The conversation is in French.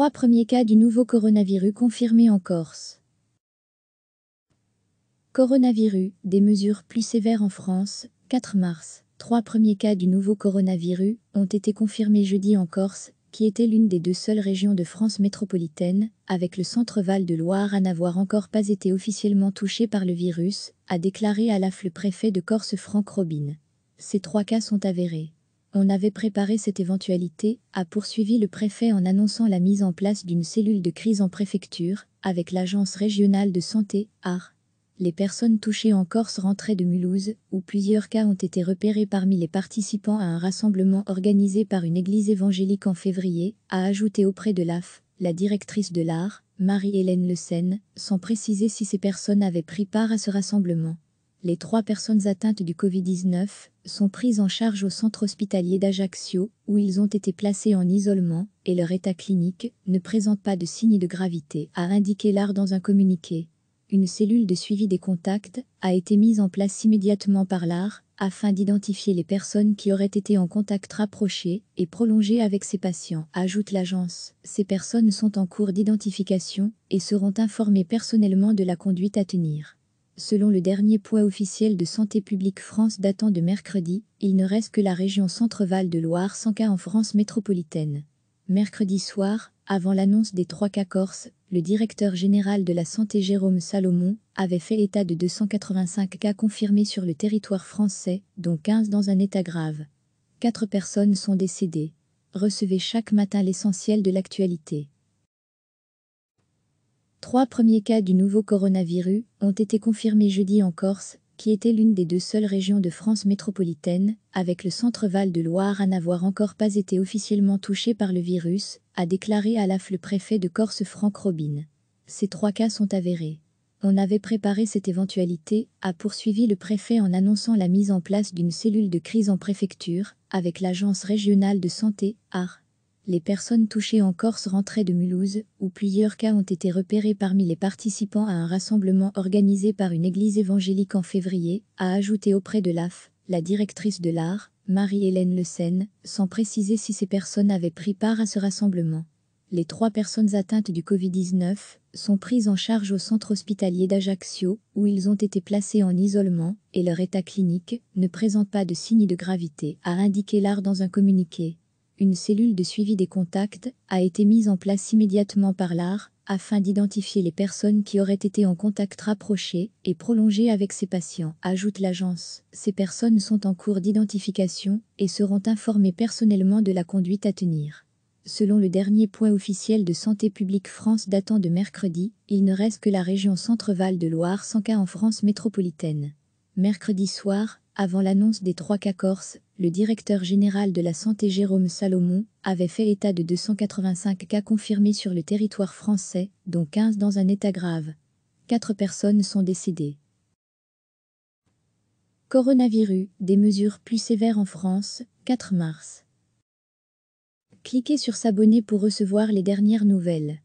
Trois premiers cas du nouveau coronavirus confirmés en Corse. Coronavirus, des mesures plus sévères en France, 4 mars. Trois premiers cas du nouveau coronavirus ont été confirmés jeudi en Corse, qui était l'une des deux seules régions de France métropolitaine, avec le centre-val de Loire à n'avoir encore pas été officiellement touché par le virus, a déclaré à l'AF le préfet de Corse Franck Robin. Ces trois cas sont avérés. On avait préparé cette éventualité, a poursuivi le préfet en annonçant la mise en place d'une cellule de crise en préfecture, avec l'agence régionale de santé, AR. Les personnes touchées en Corse rentraient de Mulhouse, où plusieurs cas ont été repérés parmi les participants à un rassemblement organisé par une église évangélique en février, a ajouté auprès de l'AF, la directrice de l'art, Marie-Hélène Le Seine, sans préciser si ces personnes avaient pris part à ce rassemblement les trois personnes atteintes du Covid-19 sont prises en charge au centre hospitalier d'Ajaccio, où ils ont été placés en isolement, et leur état clinique ne présente pas de signes de gravité, a indiqué LART dans un communiqué. Une cellule de suivi des contacts a été mise en place immédiatement par l'AR afin d'identifier les personnes qui auraient été en contact rapproché et prolongé avec ces patients, ajoute l'agence. Ces personnes sont en cours d'identification et seront informées personnellement de la conduite à tenir. Selon le dernier poids officiel de Santé publique France datant de mercredi, il ne reste que la région Centre-Val de Loire sans cas en France métropolitaine. Mercredi soir, avant l'annonce des trois cas corses, le directeur général de la Santé Jérôme Salomon avait fait état de 285 cas confirmés sur le territoire français, dont 15 dans un état grave. Quatre personnes sont décédées. Recevez chaque matin l'essentiel de l'actualité. Trois premiers cas du nouveau coronavirus ont été confirmés jeudi en Corse, qui était l'une des deux seules régions de France métropolitaine, avec le centre Val de Loire à n'avoir encore pas été officiellement touché par le virus, a déclaré à l'AF le préfet de Corse Franck Robin. Ces trois cas sont avérés. On avait préparé cette éventualité, a poursuivi le préfet en annonçant la mise en place d'une cellule de crise en préfecture, avec l'agence régionale de santé, AR les personnes touchées en Corse rentraient de Mulhouse, où plusieurs cas ont été repérés parmi les participants à un rassemblement organisé par une église évangélique en février, a ajouté auprès de l'AF, la directrice de l'art, Marie-Hélène Le Seine, sans préciser si ces personnes avaient pris part à ce rassemblement. Les trois personnes atteintes du Covid-19 sont prises en charge au centre hospitalier d'Ajaccio, où ils ont été placés en isolement, et leur état clinique ne présente pas de signes de gravité, a indiqué l'art dans un communiqué une cellule de suivi des contacts a été mise en place immédiatement par l'AR afin d'identifier les personnes qui auraient été en contact rapproché et prolongé avec ces patients, ajoute l'agence. Ces personnes sont en cours d'identification et seront informées personnellement de la conduite à tenir. Selon le dernier point officiel de Santé publique France datant de mercredi, il ne reste que la région Centre-Val de Loire sans cas en France métropolitaine. Mercredi soir, avant l'annonce des trois cas corses, le directeur général de la Santé Jérôme Salomon avait fait état de 285 cas confirmés sur le territoire français, dont 15 dans un état grave. Quatre personnes sont décédées. Coronavirus, des mesures plus sévères en France, 4 mars. Cliquez sur s'abonner pour recevoir les dernières nouvelles.